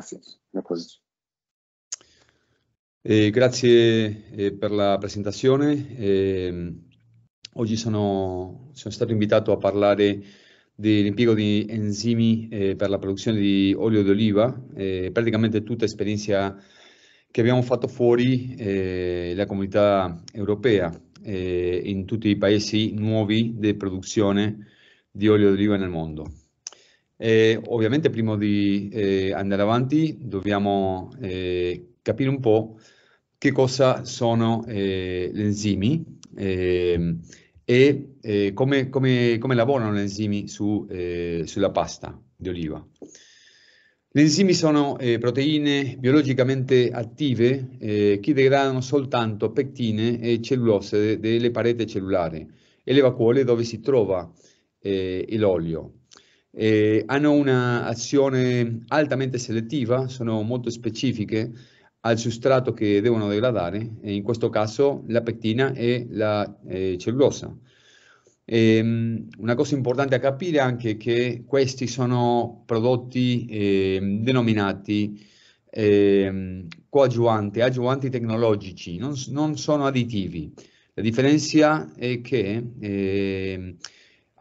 pazienza, Eh, grazie eh, per la presentazione. Eh, oggi sono, sono, stato invitato a parlare dell'impiego di enzimi eh, per la produzione di olio d'oliva, eh, praticamente tutta esperienza che abbiamo fatto fuori eh, la comunità europea in tutti i paesi nuovi di produzione di olio d'oliva nel mondo. Eh, ovviamente prima di eh, andare avanti dobbiamo eh, capire un po' che cosa sono eh, gli enzimi ehm, e eh, come, come, come, lavorano gli enzimi su, eh, sulla pasta di oliva. Gli enzimi sono proteine biologicamente attive che degradano soltanto pectine e cellulose delle pareti cellulari e le vacuole dove si trova l'olio eh, hanno un'azione altamente selettiva, sono molto specifiche al substrato che devono degradare, in questo caso la pectina e la eh, cellulosa. Ehm, una cosa importante a capire anche è che questi sono prodotti eh, denominati eh, coadiuvanti, adiuvanti tecnologici, non, non, sono additivi. La differenza è che ehm,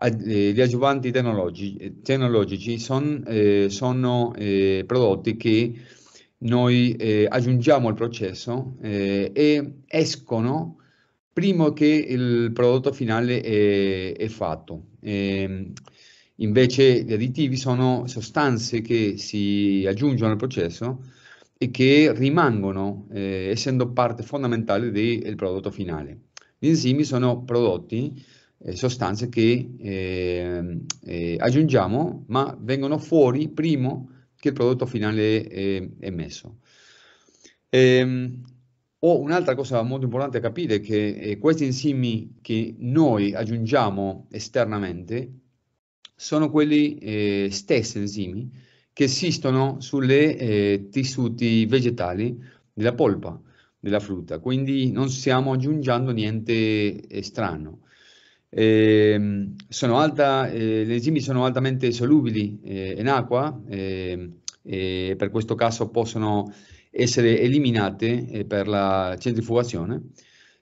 eh, gli adiuvanti tecnologici, eh, tecnologici son, eh, sono eh, prodotti che noi eh, aggiungiamo al processo eh, e escono prima che il prodotto finale è, è fatto. Ehm, invece gli additivi sono sostanze che si aggiungono al processo e che rimangono essendo parte fondamentale del prodotto finale. Gli enzimi sono prodotti eh, sostanze che eh, eh, aggiungiamo, ma vengono fuori prima che il prodotto finale eh, è messo. Ehm, o un'altra cosa molto importante da capire è che eh, questi enzimi che noi aggiungiamo esternamente sono quelli eh, stessi enzimi che esistono sui tessuti vegetali della polpa, della frutta, quindi non stiamo aggiungendo niente strano. Eh, sono alta, eh, le enzimi sono altamente solubili eh, in acqua ehm, e per questo caso possono essere eliminate eh, per la centrifugazione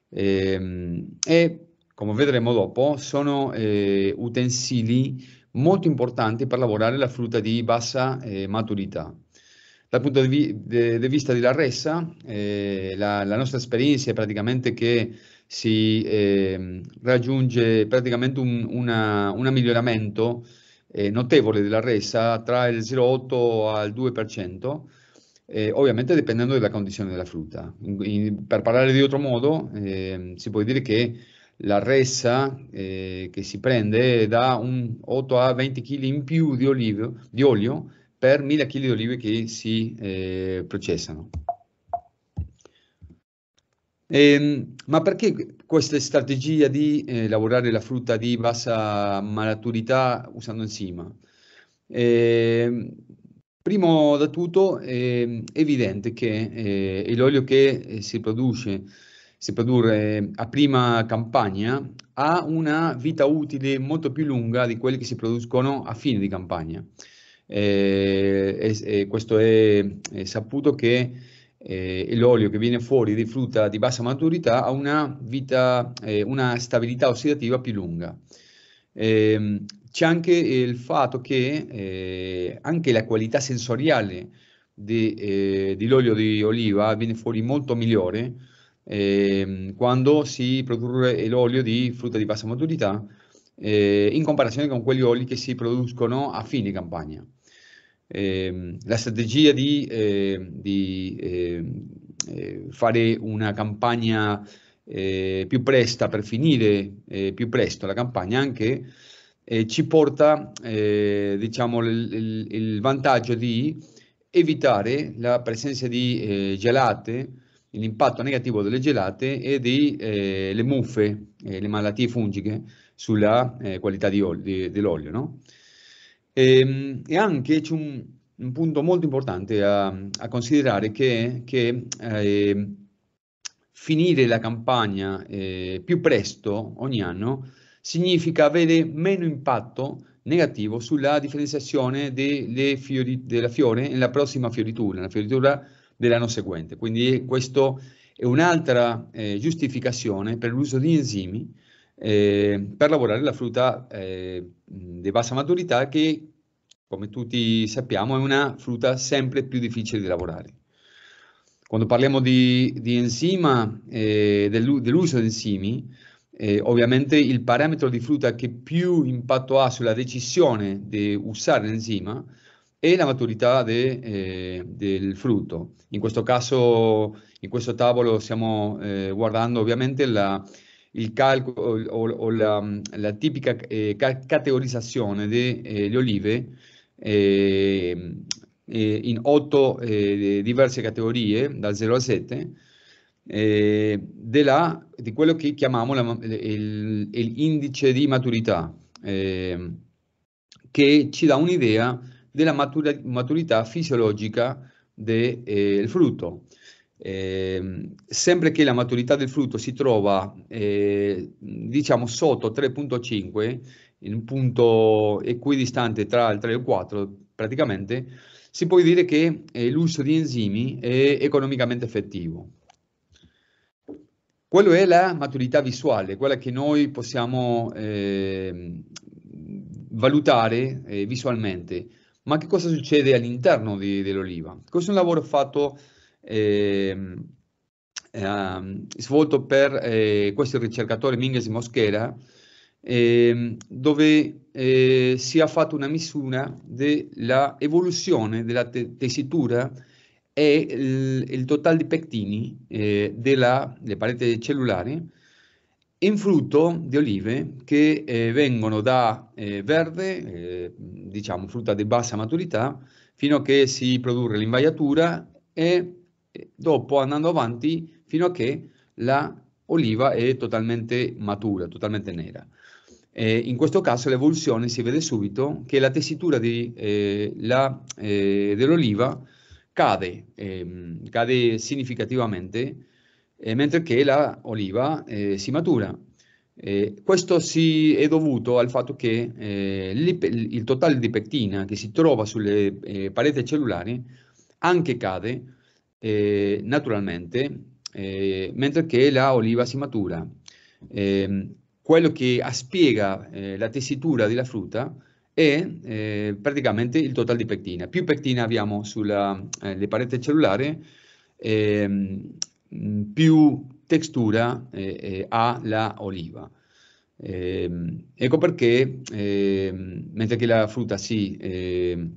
ehm, e come vedremo dopo sono eh, utensili molto importanti per lavorare la frutta di bassa eh, maturità. Dal punto di, vi di vista della resa, la, la nostra esperienza è praticamente che si eh, raggiunge praticamente un una, una miglioramento eh, notevole della resa tra il 0,8 al 2%, eh, ovviamente dipendendo dalla condizione della frutta. In, in, per parlare di altro modo, ehm, si può dire che la resa eh, che si prende da un 8 a 20 kg in più di, olio, di olio per 1000 kg di olive che si eh, processano. Ehm, ma perché questa strategia di eh, lavorare la frutta di bassa maturità usando enzima? Ehm, primo da tutto è ehm, evidente che eh, l'olio che eh, si produce si produrre a prima campagna ha una vita utile molto più lunga di quelli che si producono a fine di campagna. Eh, e, e questo è, è, saputo che eh, l'olio che viene fuori di frutta di bassa maturità ha una, vita, eh, una stabilità ossidativa più lunga. Eh, c'è anche eh, il fatto che eh, anche la qualità sensoriale di, eh, dell'olio di oliva viene fuori molto migliore ehm, quando si produrre l'olio di frutta di bassa maturità in comparazione con quegli oli che si producono a fine campagna eh, la strategia di, ehm, ehm, eh, di fare una campagna eh, più presta per finire eh, più presto la campagna anche eh, ci porta diciamo il, il, il, vantaggio di evitare la presenza di gelate l'impatto negativo delle gelate e delle muffe le malattie fungiche sulla qualità di, dell'olio no? E, ehm, e anche c'è un, un, punto molto importante a, a considerare che, che eh, finire la campagna eh, più presto ogni anno significa avere meno impatto negativo sulla differenziazione delle fiori, della fiore nella prossima fioritura, la fioritura dell'anno seguente. Quindi questo è un'altra eh, giustificazione per l'uso di enzimi eh, per lavorare la frutta eh, di bassa maturità che, come tutti sappiamo, è una frutta sempre più difficile di lavorare. Quando parliamo di, di enzima, eh, dell'uso di enzimi, eh, ovviamente il parametro di frutta che più impatto ha sulla decisione di usare l'enzima è la maturità de, eh, del frutto. In questo caso, in questo tavolo stiamo eh, guardando ovviamente la, il calcolo o, o la, la, tipica eh, categorizzazione delle eh, olive ehm, eh, in otto eh, diverse categorie, dal 0 al 7, eh, della, di quello che chiamiamo l'indice di maturità, ehm, che ci dà un'idea della matura, maturità fisiologica del eh, frutto. Eh, sempre che la maturità del frutto si trova eh, diciamo sotto 3.5 in un punto equidistante tra il 3 e il 4 praticamente si può dire che eh, l'uso di enzimi è economicamente effettivo quello è la maturità visuale quella che noi possiamo ehm, valutare eh, visualmente ma che cosa succede all'interno dell'oliva questo è un lavoro fatto Ehm, eh, um, svolto per eh, questo ricercatore Mingues Moschera, ehm, dove eh, si è fatta una misura dell'evoluzione della te tessitura e il, il totale di pectini eh, delle pareti cellulari in frutto di olive che eh, vengono da eh, verde, diciamo frutta di bassa maturità, fino a che si produrre l'invaiatura e dopo andando avanti fino a che l'oliva è totalmente matura, totalmente nera. Eh, in questo caso l'evoluzione si vede subito che la tessitura eh, eh, dell'oliva cade, ehm, cade significativamente eh, mentre che l'oliva eh, si matura. Eh, questo si è dovuto al fatto che eh, il totale di pectina che si trova sulle eh, pareti cellulari anche cade eh, naturalmente, eh, mentre che la oliva si matura. Eh, quello che aspiega eh, la tessitura della frutta è eh, praticamente il totale di pectina. Più pectina abbiamo sulle eh, pareti cellulari, ehm, più textura ha la oliva. Eh, ecco perché eh, mentre che la frutta si, eh,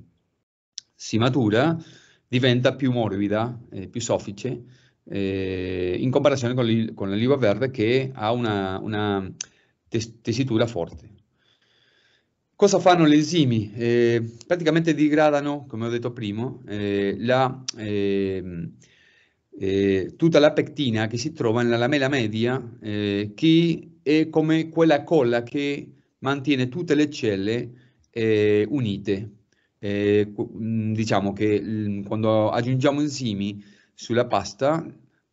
si matura, diventa più morbida, eh, più soffice, eh, in comparazione con, il, con l'oliva verde che ha una, una tes- tessitura forte. Cosa fanno gli enzimi? Eh, praticamente digradano, come ho detto prima, eh, la, ehm, eh, tutta la pectina che si trova nella lamella media, eh, che è come quella colla che mantiene tutte le celle unite eh, mm, diciamo che mm, quando aggiungiamo enzimi sulla pasta,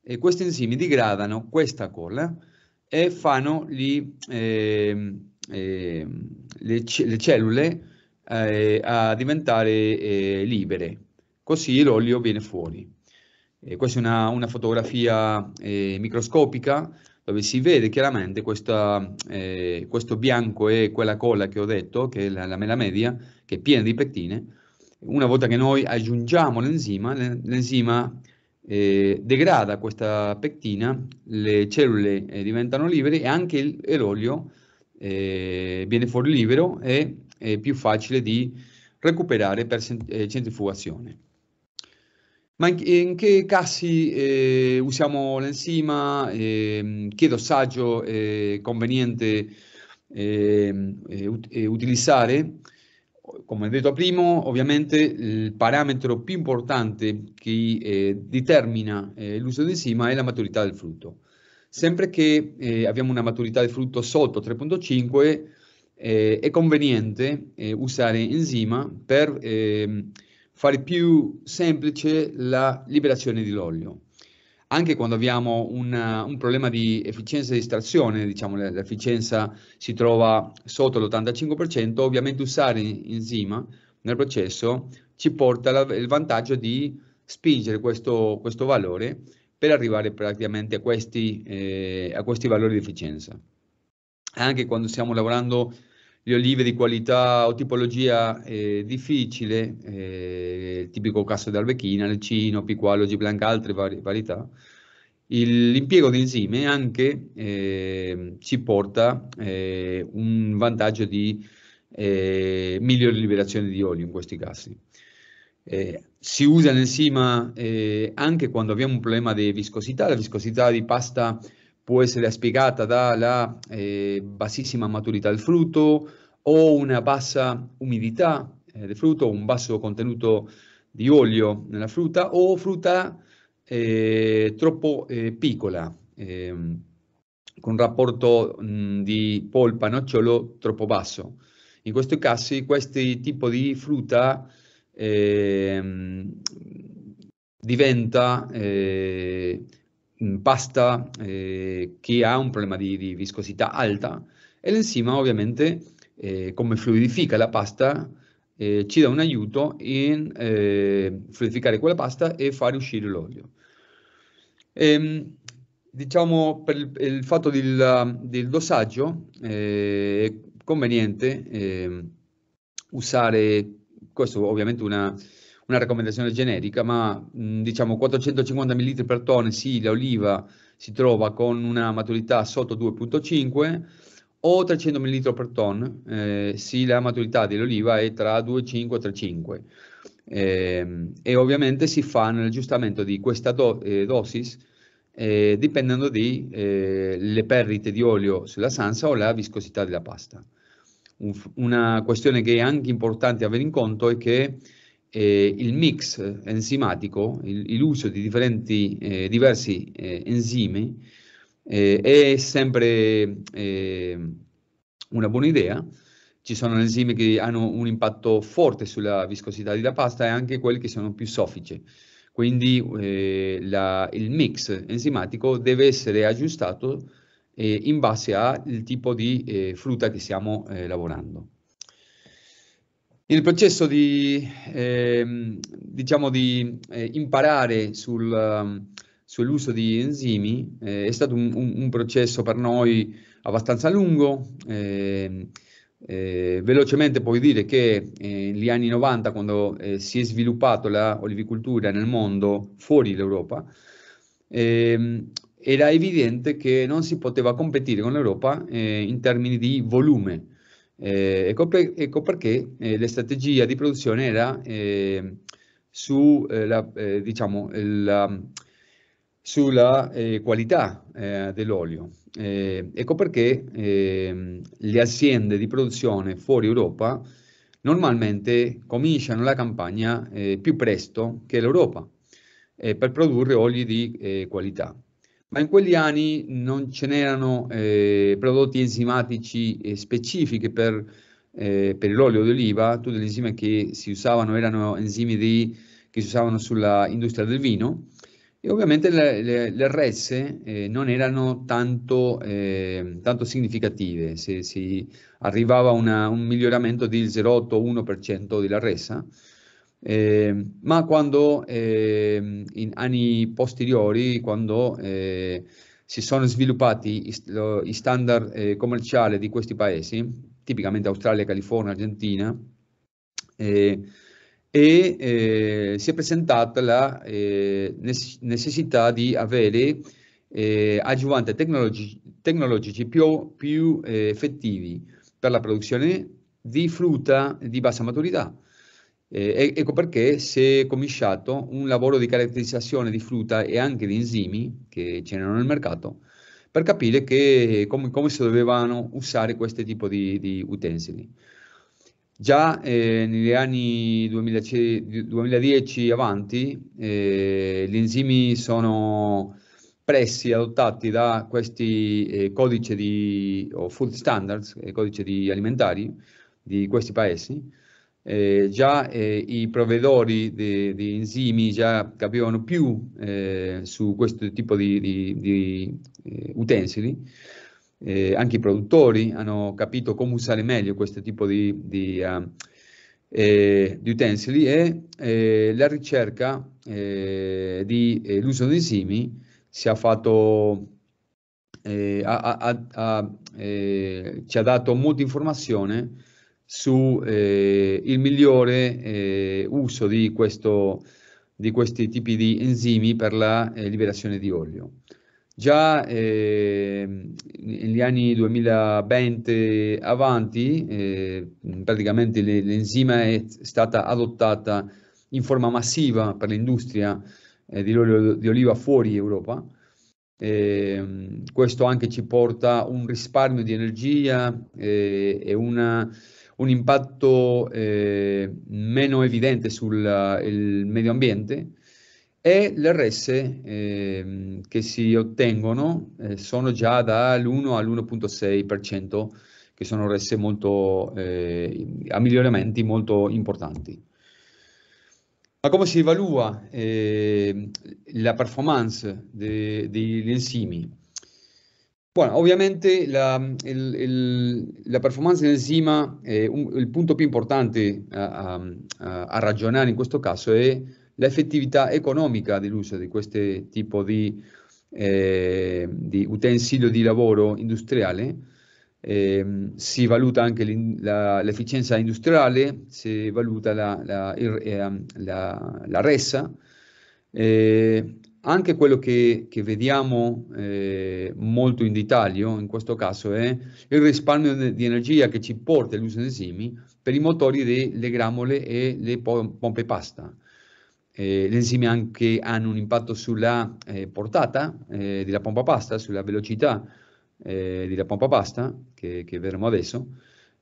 eh, questi enzimi digradano questa colla eh, e fanno gli, ehm, ehm, le, ce le, cellule eh, a diventare eh, libere, così l'olio viene fuori. Eh, questa è una, una fotografia eh, microscopica dove si vede chiaramente questa, eh, questo bianco e quella colla che ho detto, che è la, la mela media, che è piena di pectine, Una volta che noi aggiungiamo l'enzima, l'enzima eh, degrada questa pectina, le cellule eh, diventano libere e anche l'olio eh, viene fuori libero e è più facile di recuperare per eh, centrifugazione. Ma in, che casi eh, usiamo l'enzima? Eh, che dosaggio è conveniente ehm, utilizzare? Come detto prima, ovviamente il parametro più importante che eh, determina eh, l'uso di enzima è la maturità del frutto. Sempre che eh, abbiamo una maturità del frutto sotto 3.5, eh, è conveniente eh, usare enzima per eh, fare più semplice la liberazione di l'olio. Anche quando abbiamo una, un problema di efficienza di estrazione, diciamo l'efficienza si trova sotto l'85%, ovviamente usare enzima nel processo ci porta la, il vantaggio di spingere questo, questo, valore per arrivare praticamente a questi, eh, a questi valori di efficienza. Anche quando stiamo lavorando le olive di qualità o tipologia eh, difficile, eh, tipico casso d'albechina, lecino, piqualo, giblanca, altre vari, varietà, l'impiego di enzime anche eh, ci porta eh, un vantaggio di eh, migliore liberazione di olio in questi casi. Eh, si usa l'enzima anche quando abbiamo un problema di viscosità, la viscosità di pasta può essere spiegata dalla eh, bassissima maturità del frutto o una bassa umidità eh, del frutto, un basso contenuto di olio nella frutta o frutta eh, troppo eh, piccola, ehm, con rapporto mh, di polpa-nocciolo troppo basso. In questi casi questi tipi di frutta ehm, diventa eh, Mm, pasta eh, che ha un problema di, di viscosità alta e l'enzima ovviamente eh, come fluidifica la pasta eh, ci dà un aiuto in eh, fluidificare quella pasta e far uscire l'olio. Ehm, diciamo per il, il fatto del, del dosaggio eh, è conveniente ehm, usare, questo ovviamente una, una raccomandazione generica, ma mh, mm, diciamo 450 ml per tonne, sì, l'oliva si trova con una maturità sotto 2.5 o 300 ml per tonne, eh, sì, la maturità dell'oliva è tra 2.5 e 3.5. Eh, e ovviamente si fa nell'aggiustamento di questa do, eh, dosis eh, dipendendo dalle eh, perdite di olio sulla sansa o la viscosità della pasta. Un, una questione che è anche importante avere in conto è che eh, il mix enzimatico, l'uso di differenti, eh, diversi eh, enzimi, eh, è sempre eh, una buona idea. Ci sono enzimi che hanno un impatto forte sulla viscosità della pasta e anche quelli che sono più soffici. Quindi eh, la, il mix enzimatico deve essere aggiustato in base al tipo di frutta che stiamo lavorando. Il processo di, eh, diciamo di eh, imparare sul, um, sull'uso di enzimi eh, è stato un, un, un, processo per noi abbastanza lungo. Ehm, eh, velocemente puoi dire che eh, negli anni 90, quando eh, si è sviluppato la olivicoltura nel mondo fuori l'Europa, ehm, era evidente che non si poteva competire con l'Europa in termini di volume eh, ecco, per, ecco, perché eh, la strategia di produzione era ehm, eh, su, la, eh, diciamo, la, sulla eh, qualità eh, dell'olio. ecco perché ehm, le aziende di produzione fuori Europa normalmente cominciano la campagna più presto che l'Europa per produrre oli di qualità ma in quegli anni non ce n'erano eh, prodotti enzimatici eh, specifici per, eh, per l'olio d'oliva, tutte le enzime che si usavano erano enzimi di, che si usavano sulla industria del vino e ovviamente le, le, le RS eh, non erano tanto, ehm, tanto significative, se si arrivava a un miglioramento del 0,8-1% della resa, eh, ma quando eh, in anni posteriori, quando eh, si sono sviluppati i, standard eh, commerciali di questi paesi, tipicamente Australia, California, Argentina, eh, e eh, si è presentata la necessità di avere aggiunti tecnologi tecnologici più, più effettivi per la produzione di frutta di bassa maturità eh, ecco perché si è cominciato un lavoro di caratterizzazione di frutta e anche di enzimi che c'erano nel mercato per capire che, come, come, si dovevano usare questo tipo di, di utensili. Già eh, negli anni 2010, avanti eh, gli enzimi sono pressi adottati da questi eh, codici di, o food standards, eh, codici di alimentari di questi paesi, eh, già eh, i provvedori di, di, enzimi già capivano più eh, su questo tipo di, di, di eh, utensili, eh, anche i produttori hanno capito come usare meglio questo tipo di, ah, eh, utensili e la ricerca dell'uso l'uso di enzimi si è fatto ha, ha, ha, ci ha dato molta informazione sul eh, migliore eh, uso di, questo, di, questi tipi di enzimi per la eh, liberazione di olio. Già ehm, negli anni 2020 avanti, eh, praticamente l'enzima è stata adottata in forma massiva per l'industria eh, dell'olio di oliva fuori Europa, eh, questo anche ci porta un risparmio di energia eh, e una un impatto eh, meno evidente sul uh, medio ambiente e le resse eh, che si ottengono eh, sono già dall'1 all'1.6%, che sono resse molto, eh, a miglioramenti molto importanti. Ma come si evalua ehm, la performance degli enzimi? Bueno, obviamente la, el, el, la performance dell'enzima, eh, un, il punto più importante a, a, a, ragionare in questo caso è l'effettività economica dell'uso di questo tipo di, eh, di, utensilio di lavoro industriale. Eh, si valuta anche l'efficienza industriale, si valuta la, la, ehm, la, la resa, eh, anche quello che, che vediamo eh, molto in dettaglio in questo caso è il risparmio di energia che ci porta l'uso enzimi per i motori delle gramole e le pompe pasta. Eh, le enzimi anche hanno un impatto sulla eh, portata eh, della pompa pasta, sulla velocità eh, della pompa pasta, che, che vedremo adesso.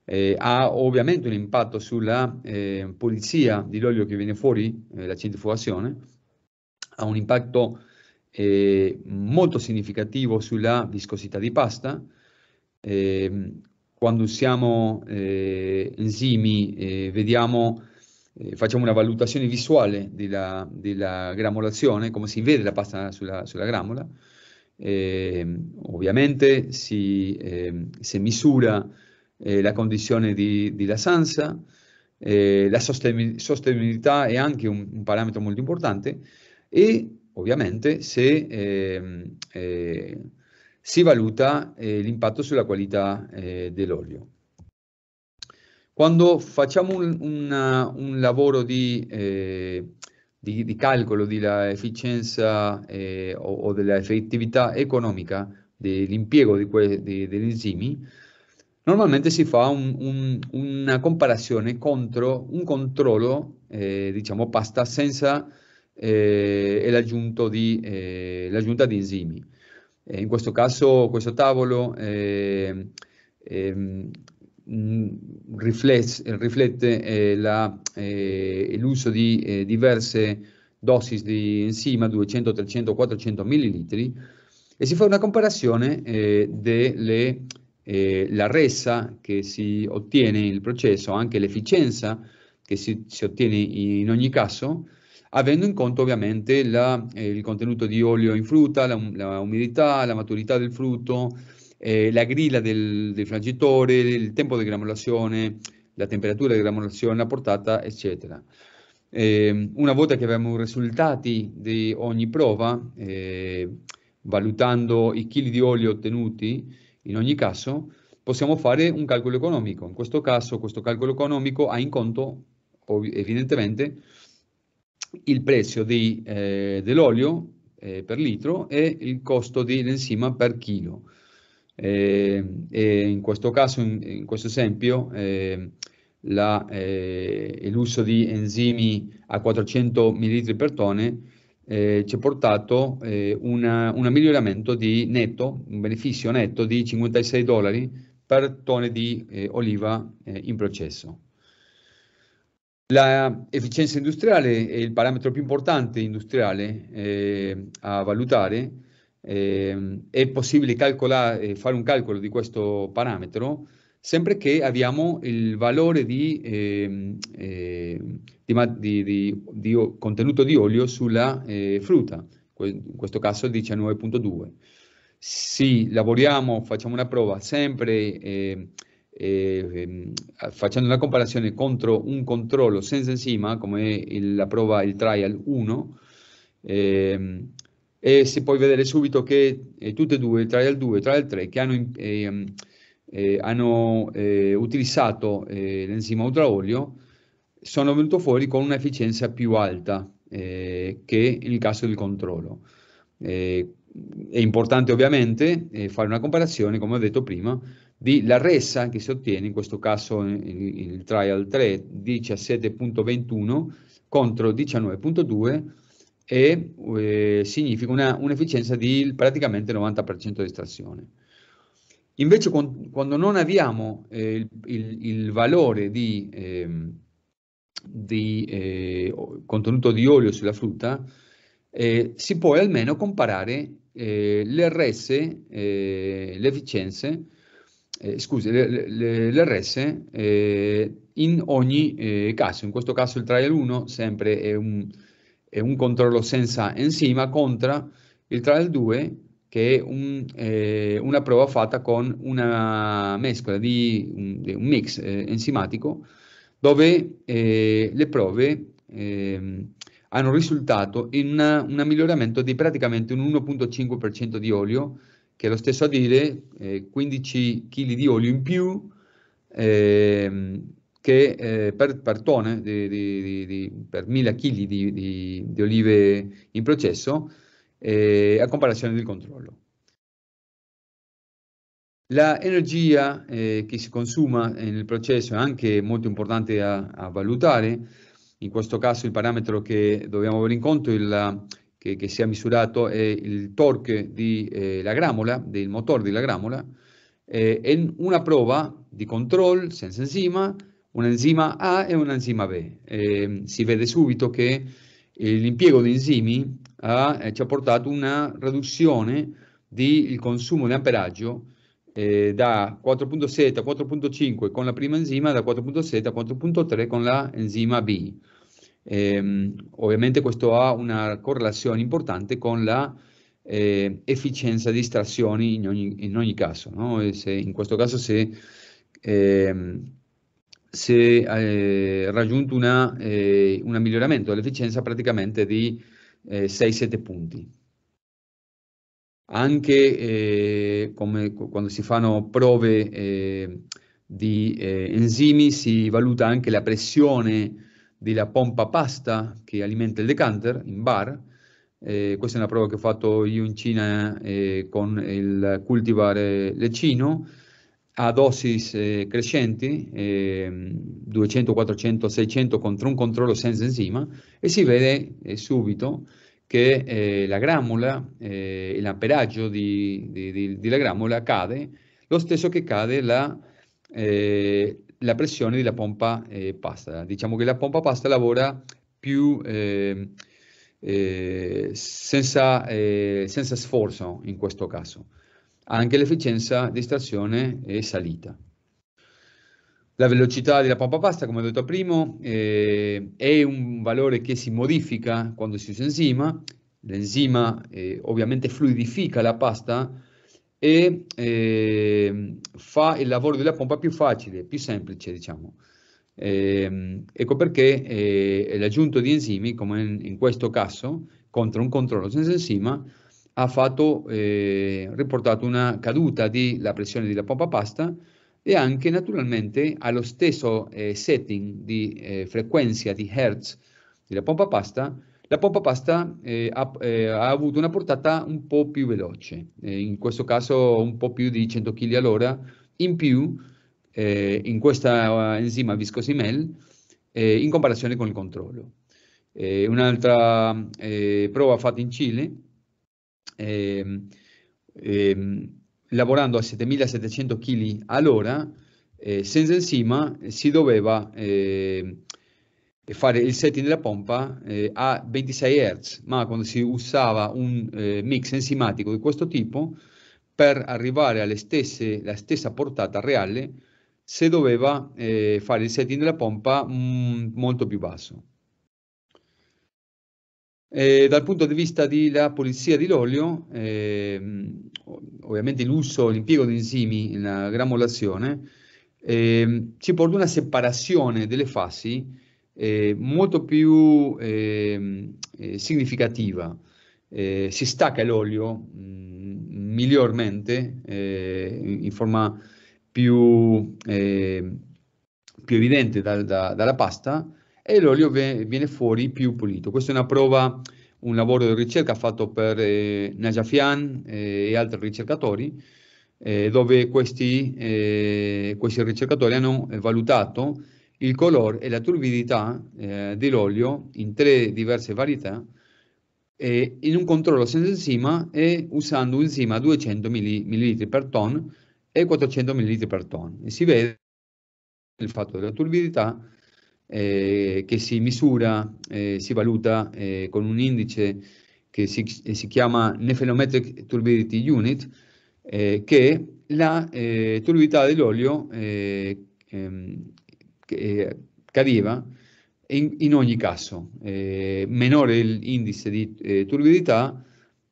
Eh, ha ovviamente un impatto sulla eh, pulizia dell'olio che viene fuori, eh, la centrifugazione, ha un impatto eh, molto significativo sulla viscosità di pasta. Eh, quando usiamo eh, enzimi eh, vediamo, eh, facciamo una valutazione visuale della, della, granulazione, come si vede la pasta sulla, sulla granola. Ehm, ovviamente si, ehm, si misura eh, la condizione di, di lasanza, la sostenibilità è anche un, un parametro molto importante, e ovviamente se eh, eh, si valuta eh, l'impatto sulla qualità eh, dell'olio. Quando facciamo un, una, un lavoro di, eh, di, di, calcolo dell'efficienza eh, o, o dell'effettività economica dell'impiego degli enzimi, normalmente si fa un, un, una comparazione contro un controllo, diciamo, pasta senza eh, e eh, l'aggiunta di, eh, di, enzimi. Eh, in questo caso questo tavolo ehm, ehm, riflette, riflette eh, eh, l'uso di diverse dosi di enzima, 200, 300, 400 millilitri, e si fa una comparazione della resa che si ottiene nel processo, anche l'efficienza che si, si ottiene in ogni caso, avendo in conto ovviamente la, eh, il contenuto di olio in frutta, la, la umidità, la maturità del frutto, eh, la grilla del, del frangitore, il tempo di granulazione, la temperatura di granulazione, la portata, eccetera. Eh, una volta che abbiamo i risultati di ogni prova, eh, valutando i chili di olio ottenuti, in ogni caso, possiamo fare un calcolo economico. In questo caso, questo calcolo economico ha in conto, evidentemente, il prezzo di, eh, dell'olio eh, per litro e il costo dell'enzima per chilo. Eh, in questo caso, in, in questo esempio, ehm, eh, l'uso di enzimi a 400 ml per tonne eh, ci ha portato eh, una, un miglioramento di netto, un beneficio netto di 56 dollari per tonne di oliva in processo. L'efficienza industriale è il parametro più importante industriale eh, a valutare. Eh, è possibile eh, fare un calcolo di questo parametro sempre che abbiamo il valore di, eh, di, di, di contenuto di olio sulla eh, frutta, in questo caso 19.2. Se lavoriamo, facciamo una prova sempre ehm, eh, ehm, facendo una comparazione contro un controllo senza enzima, come il, la prova, il trial 1, eh, e si può vedere subito che eh, tutte e due, il trial 2 e il trial 3, che hanno, ehm, eh, hanno eh, utilizzato eh, l'enzima ultraolio, sono venuti fuori con un'efficienza più alta eh, che nel caso del controllo. è importante ovviamente fare una comparazione, come ho detto prima, di la resa che si ottiene, in questo caso il trial 3 17.21 contro 19.2 e eh, significa una, un'efficienza di praticamente 90% di estrazione. Invece con, quando non abbiamo eh, il, il, il, valore di, ehm, eh, di contenuto di olio sulla frutta, eh, si può almeno comparare eh, le rese, eh, le efficienze, eh, scusi, l'RS eh, in ogni eh, caso, in questo caso il trial 1 sempre è un, è un controllo senza enzima contro il trial 2 che è un, eh, una prova fatta con una mescola di un, di un mix eh, enzimatico dove eh, le prove ehm, hanno risultato in una, un miglioramento di praticamente un 1.5% di olio che è lo stesso a dire eh, 15 kg di olio in più ehm, eh, che, per, per tone, di, di, di, per 1000 kg di, olive in processo eh, a comparazione del controllo. L'energia eh, che si consuma eh, nel processo è anche molto importante a, a valutare, in questo caso il parametro che dobbiamo avere in conto è la, che, che si è misurato è il torque della eh, gramola, del motore della gramola, eh, in una prova di controllo senza enzima, un enzima A e un enzima B. Eh, si vede subito che l'impiego di enzimi ha, eh, ci ha portato una riduzione del consumo di amperaggio eh, da 4.7 a 4.5 con la prima enzima, da 4.7 a 4.3 con la enzima B. Eh, ovviamente questo ha una correlazione importante con la eh, efficienza di estrazioni in ogni, in ogni caso. No? Se, in questo caso se, ehm, eh, se raggiunto una, eh, un miglioramento dell'efficienza praticamente di 6-7 eh, punti. Anche eh, come quando si fanno prove di enzimi si valuta anche la pressione della pompa pasta che alimenta il decanter in bar. Eh, questa è una prova che ho fatto io in Cina eh, con il cultivare lecino a dosi eh, crescenti, 200, 400, 600 contro un controllo senza enzima e si vede eh, subito che eh, la grammola, eh, l'amperaggio di, di, di, della grammola cade, lo stesso che cade la, eh, la pressione della pompa eh, pasta. Diciamo che la pompa pasta lavora più eh, eh, senza, eh, senza, sforzo in questo caso. Anche l'efficienza di estrazione è salita. La velocità della pompa pasta, come ho detto prima, eh, è un valore che si modifica quando si usa enzima. L'enzima eh, ovviamente fluidifica la pasta, e eh, fa il lavoro della pompa più facile, più semplice, diciamo. Eh, ecco perché eh, l'aggiunto di enzimi, come in, in, questo caso, contro un controllo senza enzima, ha fatto, eh, riportato una caduta della pressione della pompa pasta e anche naturalmente allo stesso eh, setting di eh, frequenza di Hertz della pompa pasta la pompa pasta eh, ha, eh, ha, avuto una portata un po' più veloce, eh, in questo caso un po' più di 100 kg all'ora, in più eh, in questa eh, enzima viscosimel eh, in comparazione con il controllo. un'altra prova fatta in Cile, ehm, ehm, lavorando a 7700 kg all'ora, senza enzima si doveva ehm, e fare il setting della pompa eh, a 26 Hz, ma quando si usava un eh, mix enzimatico di questo tipo, per arrivare alla stessa portata reale, si doveva eh, fare il setting della pompa mh, mm, molto più basso. E dal punto di vista della pulizia dell'olio, ehm, ovviamente l'uso, l'impiego di enzimi nella gramolazione, ehm, ci porta una separazione delle fasi eh, molto più ehm, eh, significativa. Eh, si stacca l'olio mh, mm, migliormente eh, in forma più, ehm, più evidente dal, da, dalla pasta e l'olio viene fuori più pulito. Questa è una prova un lavoro di ricerca fatto per eh, Najafian eh, e altri ricercatori, eh, dove questi, eh, questi ricercatori hanno valutato il colore e la turbidità eh, dell'olio in tre diverse varietà eh, in un controllo senza enzima e usando un enzima 200 ml per ton e 400 ml per ton. E si vede il fatto della turbidità eh, che si misura, eh, si valuta eh, con un indice che si, eh, si chiama Nephelometric Turbidity Unit, che la eh, turbidità dell'olio eh, ehm, che eh, cadeva, in, in ogni caso eh, minore l'indice di eh, turbidità,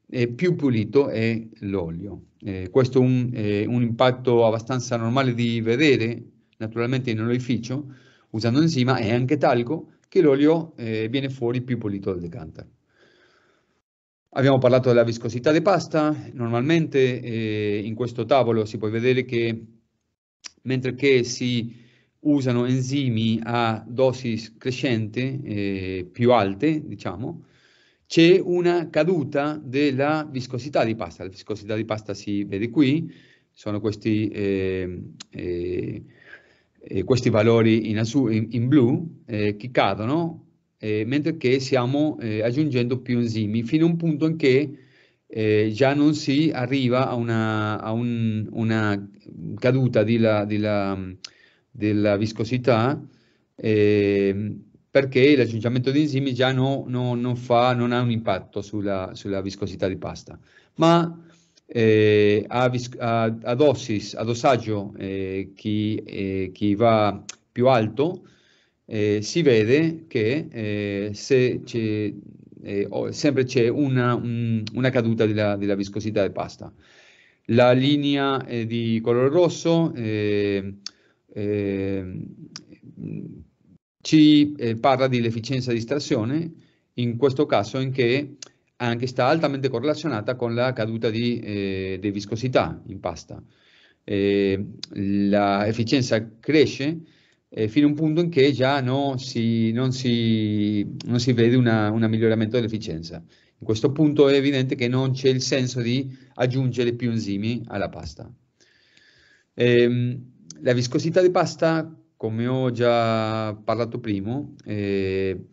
eh, più pulito è l'olio. Eh, questo è un, eh, un, impatto abbastanza normale di vedere, naturalmente in oleificio, usando enzima è anche talco, che l'olio viene fuori più pulito del decanter. Abbiamo parlato della viscosità di pasta, normalmente eh, in questo tavolo si può vedere che mentre che si usano enzimi a dosi crescente, eh, più alte, diciamo, c'è una caduta della viscosità di pasta. La viscosità di pasta si vede qui, sono questi, ehm, eh, eh, questi valori in, azul, in, in blu eh, che cadono, eh, mentre che stiamo eh, aggiungendo più enzimi, fino a un punto in che eh, già non si arriva a una, a un, una caduta della della viscosità eh, perché l'aggiungimento di enzimi già no, no, non, fa, non, ha un impatto sulla, sulla viscosità di pasta, ma eh, a, a, a, dosis, a dosaggio eh, chi, eh, chi, va più alto eh, si vede che eh, se c'è, sempre c'è una, un, una caduta della, della, viscosità di pasta. La linea di colore rosso Ehm, ci eh, parla dell'efficienza di estrazione, in questo caso in che anche sta altamente correlazionata con la caduta di, eh, di viscosità in pasta. Ehm, L'efficienza cresce eh, fino a un punto in che già no, si, non, si, non, si, vede un miglioramento dell'efficienza. In questo punto è evidente che non c'è il senso di aggiungere più enzimi alla pasta. Eh, la viscosità di pasta, come ho già parlato prima, eh,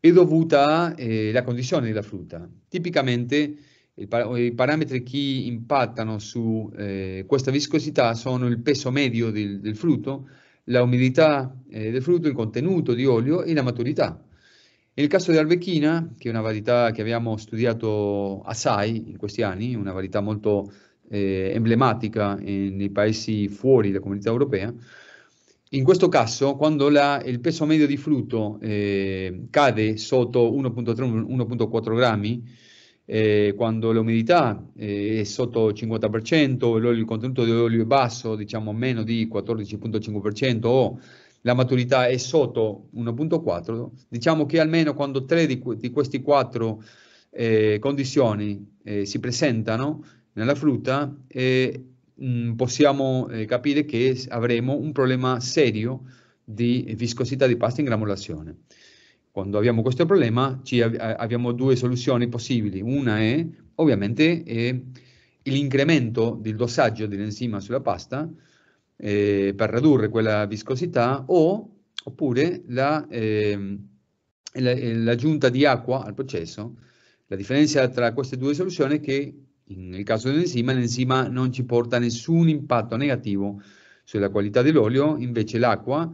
è dovuta alla eh, condizione della frutta. Tipicamente i parametri che impattano su eh, questa viscosità sono il peso medio del, del frutto, la umidità eh, del frutto, il contenuto di olio e la maturità. Nel caso di dell'arvechina, che è una varietà che abbiamo studiato assai in questi anni, una varietà molto eh, emblematica eh, nei paesi fuori da comunità europea. In questo caso, quando la, il peso medio di flutto eh, cade sotto 1.3-1.4 grammi, eh, quando l'umidità eh, è sotto il 50%, il contenuto di olio è basso, diciamo meno di 14.5% o la maturità è sotto 1.4, diciamo che almeno quando tre di, di queste quattro eh, condizioni eh, si presentano, nella frutta, eh, mh, mm, possiamo eh, capire che avremo un problema serio di viscosità di pasta in granulazione. Quando abbiamo questo problema ci av abbiamo due soluzioni possibili. Una è ovviamente l'incremento del dosaggio dell'enzima sulla pasta eh, per ridurre quella viscosità o, oppure ehm, eh, l'aggiunta la, di acqua al processo la differenza tra queste due soluzioni è che nel caso dell'enzima, l'enzima non ci porta nessun impatto negativo sulla qualità dell'olio, invece l'acqua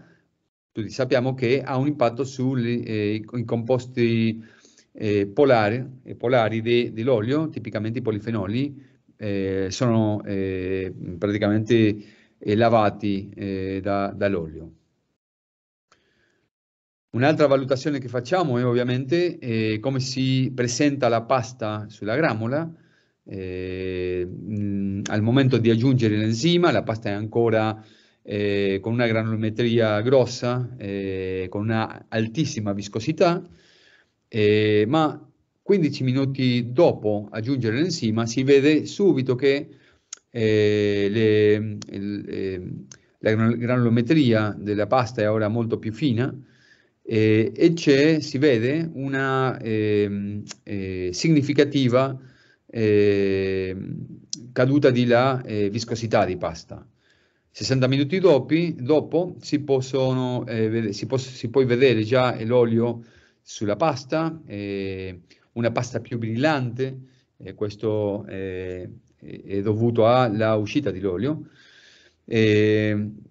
tutti sappiamo che ha un impatto sui eh, composti eh, polari, eh, polari de, dell'olio, tipicamente i polifenoli, eh, sono eh, praticamente eh, lavati da, dall'olio. Un'altra valutazione che facciamo è ovviamente come si presenta la pasta sulla gramola, eh, al momento di aggiungere l'enzima, la pasta è ancora eh, con una granulometria grossa, eh, con una altissima viscosità, eh, ma 15 minuti dopo aggiungere l'enzima si vede subito che eh, le, il, ehm, la granulometria della pasta è ora molto più fina eh, e c'è, si vede, una ehm, significativa eh, caduta di la eh, viscosità di pasta. 60 minuti dopo, dopo si, possono, eh, si, posso, si può vedere già eh, l'olio sulla pasta, eh, una pasta più brillante, eh, questo è, è dovuto alla uscita dell'olio. Ehm,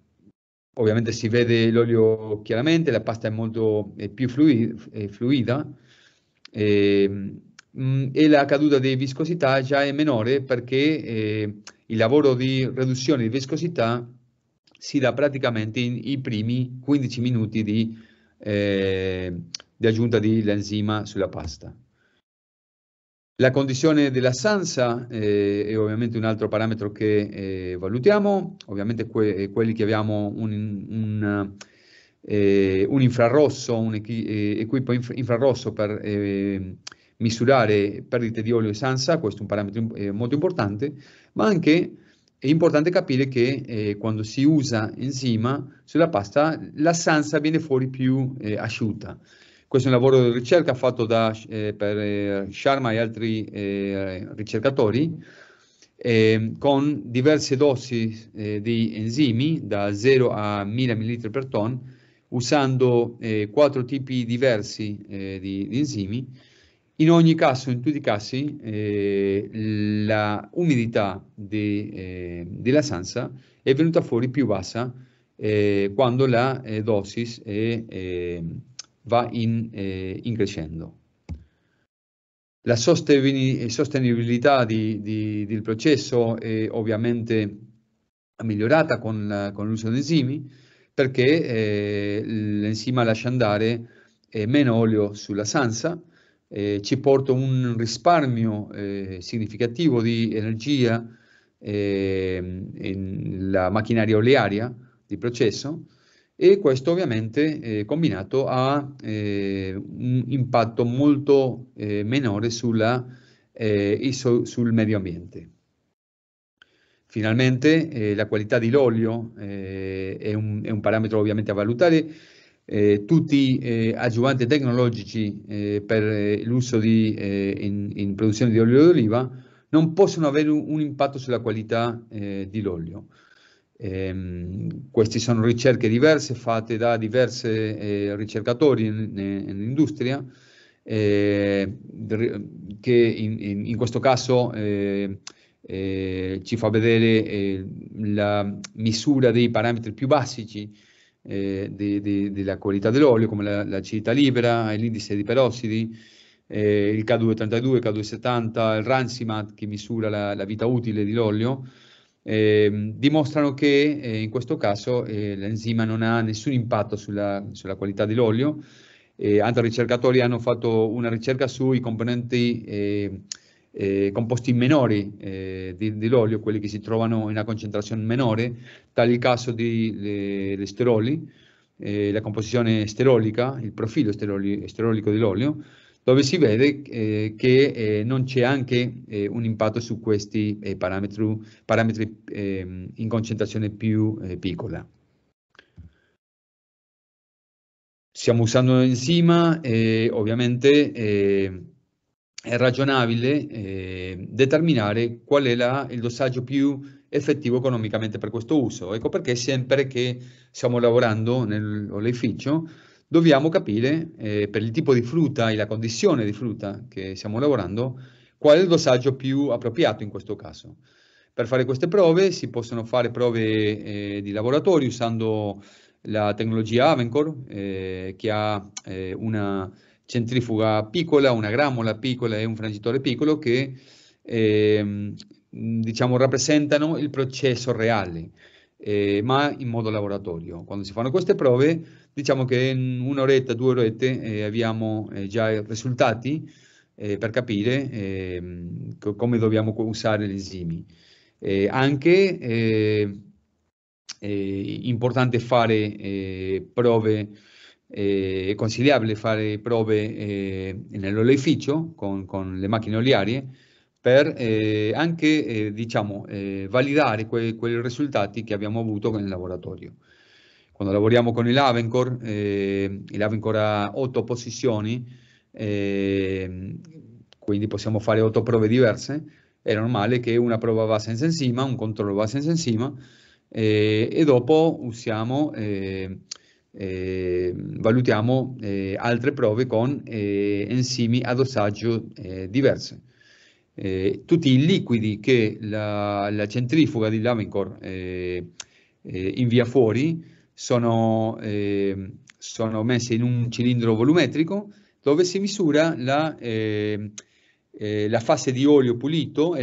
ovviamente si vede l'olio chiaramente, la pasta è molto è più fluida. fluida ehm, mh, mm, e la caduta di viscosità già è minore perché eh, il lavoro di riduzione di viscosità si dà praticamente i primi 15 minuti di, eh, di aggiunta dell'enzima sulla pasta. La condizione della sansa eh, è ovviamente un altro parametro che eh, valutiamo, ovviamente que eh, quelli che abbiamo un, un, eh, un infrarosso, un equi eh, equipo infrarosso per eh, misurare perdite di olio e sansa, questo è un parametro eh, molto importante, ma anche è importante capire che eh, quando si usa enzima sulla pasta la sansa viene fuori più eh, asciutta. Questo è un lavoro di ricerca fatto da, eh, per eh, Sharma e altri eh, ricercatori ehm, con diverse dosi di enzimi da 0 a 1000 ml per ton usando quattro tipi diversi di, di enzimi in ogni caso, in tutti i casi, eh, l'umidità eh, della sansa è venuta fuori più bassa eh, quando la eh, dosis è, eh, va in, eh, in, crescendo. La sostenibilità di, di, del processo è ovviamente migliorata con, l'uso di enzimi perché l'enzima lascia andare meno olio sulla sansa, eh, ci porta un risparmio eh, significativo di energia ehm, nella macchinaria olearia di processo e questo ovviamente eh, combinato a eh, un impatto molto eh, menore sulla, iso, sul medio ambiente. Finalmente eh, la qualità dell'olio eh, è, è, un, parametro ovviamente a valutare eh, tutti eh, adiuvanti tecnologici eh, per eh, l'uso eh, in, in, produzione di olio d'oliva non possono avere un, un impatto sulla qualità eh, di l'olio. Ehm, queste sono ricerche diverse fatte da diversi ricercatori nell'industria in, in che in, questo caso ci fa vedere la misura dei parametri più bassici eh, di, di, della qualità dell'olio, come la, l'acidità libera, l'indice di perossidi, eh, il K232, il K270, il Ransimat che misura la, la vita utile dell'olio, eh, dimostrano che eh, in questo caso eh, l'enzima non ha nessun impatto sulla, sulla qualità dell'olio. Eh, altri ricercatori hanno fatto una ricerca sui componenti eh, eh, composti minori eh, di, dell'olio, quelli che si trovano in una concentrazione minore, tale il caso di steroli, eh, la composizione sterolica, il profilo steroli, sterolico dell'olio, dove si vede eh, che eh, non c'è anche eh, un impatto su questi eh, parametri, parametri ehm, in concentrazione più eh, piccola. Stiamo usando l'enzima, eh, ovviamente è ragionabile eh, determinare qual è la, il dosaggio più effettivo economicamente per questo uso. Ecco perché sempre che stiamo lavorando nell'oleificio dobbiamo capire eh, per il tipo di frutta e la condizione di frutta che stiamo lavorando qual è il dosaggio più appropriato in questo caso. Per fare queste prove si possono fare prove eh, di laboratorio usando la tecnologia Avencore eh, che ha eh, una centrifuga piccola, una gramola piccola e un frangitore piccolo che eh, diciamo, rappresentano il processo reale, eh, ma in modo laboratorio. Quando si fanno queste prove, diciamo che in un'oretta, due orette eh, abbiamo eh, già i risultati eh, per capire ehm, come dobbiamo usare gli esimi. anche eh, è importante fare prove è eh, consigliabile fare prove eh, nell'oleficio con, con, le macchine oliarie per eh, anche diciamo, validare que quei risultati che abbiamo avuto nel laboratorio. Quando lavoriamo con il Avencore, il Avencore ha otto posizioni, ehm, quindi possiamo fare otto prove diverse, è normale che una prova va senza enzima, un controllo va senza enzima eh, e dopo usiamo eh, Ehm, valutiamo eh, altre prove con eh, enzimi a dosaggio eh, diverso. tutti i liquidi che la, la centrifuga di Lavencore invia fuori sono, ehm, sono messi in un cilindro volumetrico dove si misura la, eh, eh, la, fase di olio pulito e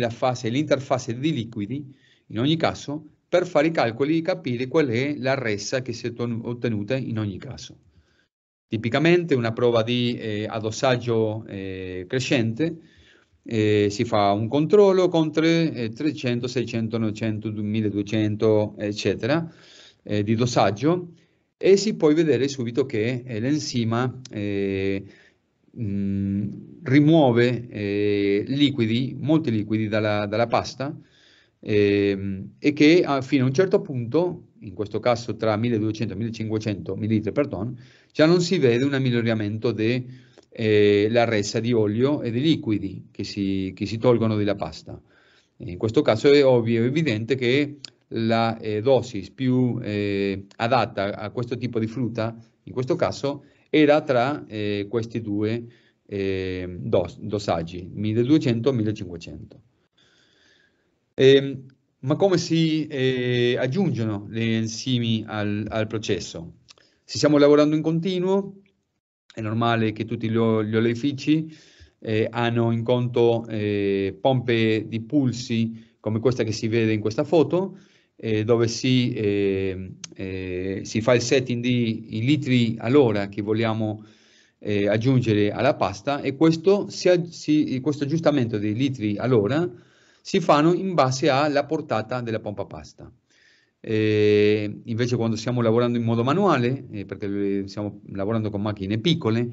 l'interfase di liquidi, in ogni caso, per fare i calcoli e capire qual è la ressa che si è ottenuta in ogni caso. Tipicamente una prova di eh, addossaggio eh, crescente eh, si fa un controllo con 3, 300, 600, 900, 1200 eccetera eh, di dosaggio e si può vedere subito che eh, l'enzima mh, eh, mm, rimuove liquidi, molti liquidi dalla, dalla pasta e, ehm, e che a, ah, fino a un certo punto, in questo caso tra 1200 e 1500 millilitri per tonno, già non si vede un miglioramento della eh, ressa di olio e di liquidi che si, che si tolgono dalla pasta. In questo caso è ovvio, e evidente che la eh, dosis più eh, adatta a questo tipo di frutta, in questo caso, era tra eh, questi due ehm, dos dosaggi, 1200 e 1500. Ehm, ma come si eh, aggiungono le enzimi al, al, processo? Se stiamo lavorando in continuo, è normale che tutti gli, gli oleifici eh, hanno in conto eh, pompe di pulsi come questa che si vede in questa foto, eh, dove si, ehm, eh, si, fa il setting di litri all'ora che vogliamo aggiungere alla pasta e questo, si, si, questo aggiustamento dei litri all'ora si fanno in base alla portata della pompa pasta. Eh, invece quando stiamo lavorando in modo manuale, eh, perché stiamo lavorando con macchine piccole,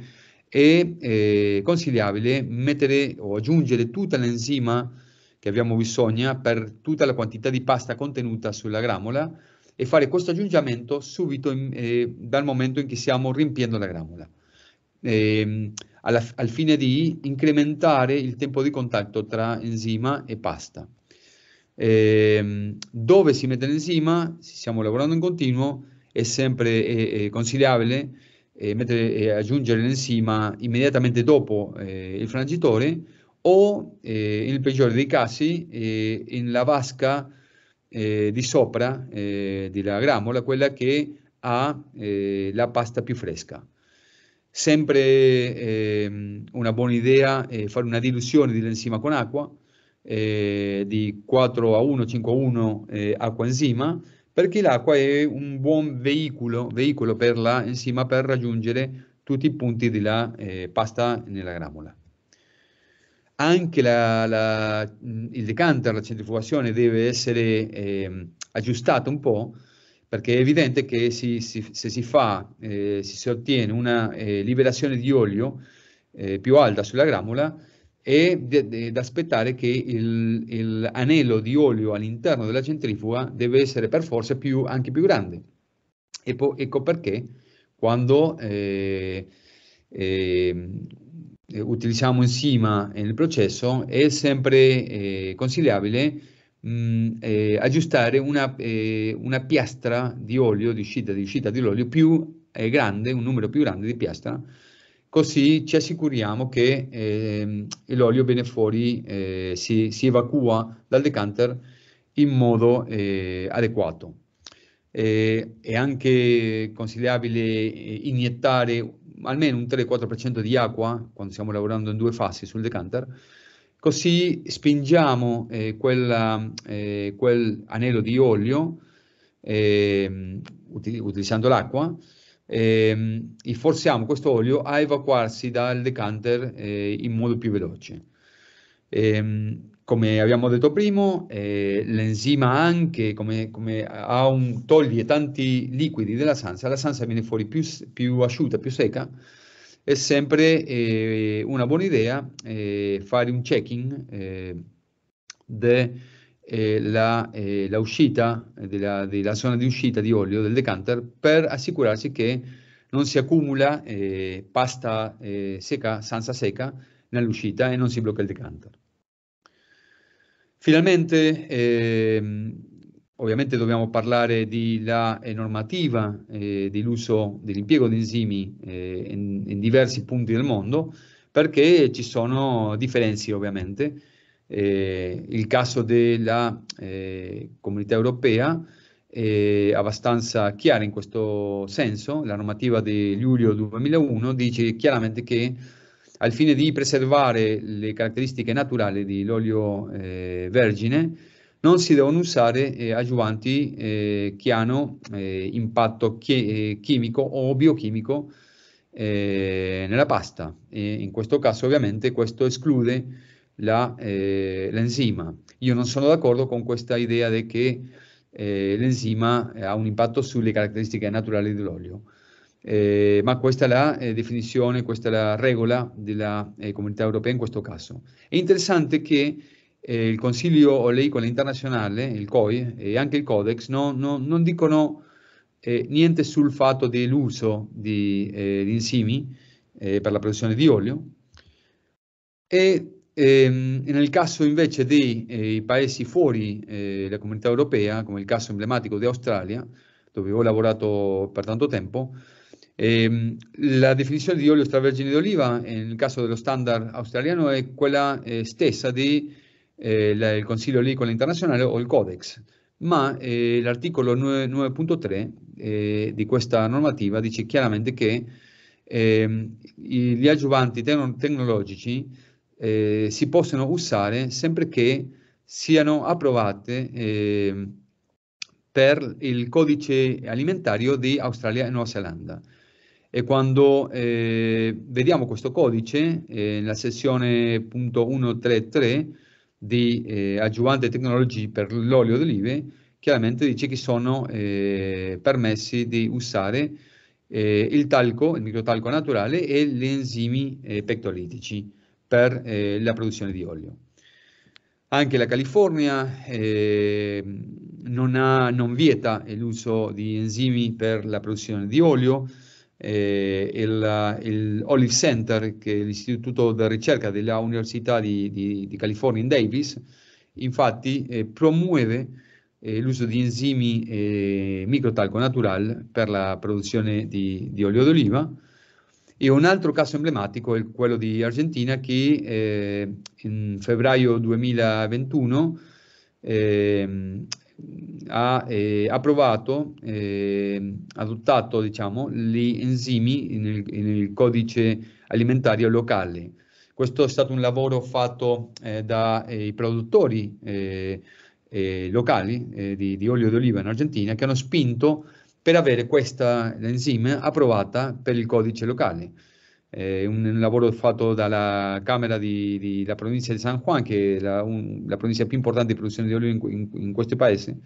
è eh, consigliabile mettere o aggiungere tutta l'enzima che abbiamo bisogno per tutta la quantità di pasta contenuta sulla gramola e fare questo aggiungimento subito in, eh, dal momento in cui stiamo riempiendo la gramola. Ehm, alla, al fine di incrementare il tempo di contatto tra enzima e pasta. Eh, dove si mette l'enzima, se stiamo lavorando in continuo, è sempre eh, consigliabile eh, mettere, eh, aggiungere l'enzima immediatamente dopo eh, il frangitore o, nel eh, peggiore dei casi, in la vasca di sopra della gramola, quella che ha la pasta più fresca sempre eh, una buona idea eh, fare una diluzione dell'enzima con acqua eh, di 4 a 1, 5 a 1 eh, acqua enzima perché l'acqua è un buon veicolo, veicolo per l'enzima per raggiungere tutti i punti della eh, pasta nella gramola. Anche la, la, il decanter, la centrifugazione deve essere ehm, aggiustato un po' perché è evidente che si, si, se si fa, eh, si ottiene una eh, liberazione di olio eh, più alta sulla gramula, è da aspettare che l'anello di olio all'interno della centrifuga deve essere per forza più, anche più grande. Po, ecco perché quando eh, eh, utilizziamo enzima nel processo è sempre eh, consigliabile mh, mm, eh, aggiustare una, eh, una, piastra di olio, di uscita, di uscita dell'olio più eh, grande, un numero più grande di piastra, così ci assicuriamo che ehm, l'olio viene fuori, eh, si, si, evacua dal decanter in modo eh, adeguato. è anche consigliabile iniettare almeno un 3-4% di acqua quando stiamo lavorando in due fasi sul decanter Così spingiamo eh, quella, eh, quel anello di olio eh, utilizzando l'acqua ehm, e forziamo questo olio a evacuarsi dal decanter eh, in modo più veloce. Ehm, come abbiamo detto prima, eh, l'enzima anche come, come un, toglie tanti liquidi della sansa, la sansa viene fuori più, più asciutta, più secca, è sempre eh, una buona idea eh, fare un checking eh, dell'uscita, eh, eh, della, della, zona di uscita di olio del decanter per assicurarsi che non si accumula eh, pasta seca, sansa seca, nell'uscita e non si blocca il decanter. Finalmente, ehm, Ovviamente dobbiamo parlare della eh, normativa eh, dell'uso dell'impiego di enzimi eh, in, in, diversi punti del mondo perché ci sono differenze ovviamente. Eh, il caso della eh, comunità europea è abbastanza chiaro in questo senso. La normativa di luglio 2001 dice chiaramente che al fine di preservare le caratteristiche naturali dell'olio eh, vergine non si devono usare eh, adiuvanti eh, che hanno eh, impatto chi eh, chimico o biochimico eh, nella pasta. E in questo caso ovviamente questo esclude eh, l'enzima. Io non sono d'accordo con questa idea di che l'enzima ha un impatto sulle caratteristiche naturali dell'olio. Eh, ma questa è la eh, definizione, questa è la regola della eh, comunità europea in questo caso. È interessante che eh, il Consiglio Oleicola Internazionale, il COI, e anche il Codex no, no, non dicono eh, niente sul fatto dell'uso di, eh, di enzimi eh, per la produzione di olio. E ehm, nel caso invece dei eh, paesi fuori eh, la comunità europea, come il caso emblematico di Australia, dove ho lavorato per tanto tempo, eh, la definizione di olio extravergine d'oliva, eh, nel caso dello standard australiano, è quella eh, stessa di eh, il Consiglio Olicolo Internazionale o il Codex, ma eh, l'articolo 9.3 eh, di questa normativa dice chiaramente che ehm, gli aggiuvanti te tecnologici eh, si possono usare sempre che siano approvate ehm, per il codice alimentario di Australia e Nuova Zelanda. E quando eh, vediamo questo codice, eh, nella sezione 133, di eh, aggiuvante tecnologie per l'olio d'olive, chiaramente dice che sono eh, permessi di usare eh, il talco, il microtalco naturale e gli enzimi eh, pectolitici per eh, la produzione di olio. Anche la California ehm, non, ha, non vieta l'uso di enzimi per la produzione di olio, eh, il, il Olive Center, che è l'istituto di ricerca della Università di, di, di California in Davis, infatti eh, promuove eh, l'uso di enzimi eh, microtalco natural per la produzione di, di olio d'oliva. E un altro caso emblematico è quello di Argentina che eh, in febbraio 2021 eh, Mm, ha eh, approvato, eh, adottato diciamo, gli enzimi nel, nel, codice alimentare locale. Questo è stato un lavoro fatto eh, dai produttori eh, eh, locali eh, di, di, olio d'oliva in Argentina che hanno spinto per avere questa enzima approvata per il codice locale eh, un lavoro fatto dalla Camera della provincia di San Juan, che è la, un, la, provincia più importante di produzione di olio in, in, in questo paese,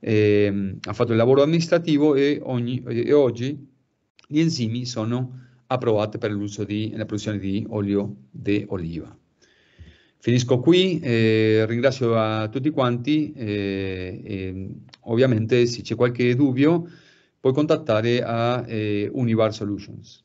eh, ha fatto il lavoro amministrativo e, ogni, e, oggi gli enzimi sono approvati per l'uso della produzione di olio di oliva. Finisco qui, eh, ringrazio a tutti quanti, eh, ovviamente se c'è qualche dubbio puoi contattare a eh, Univar Solutions.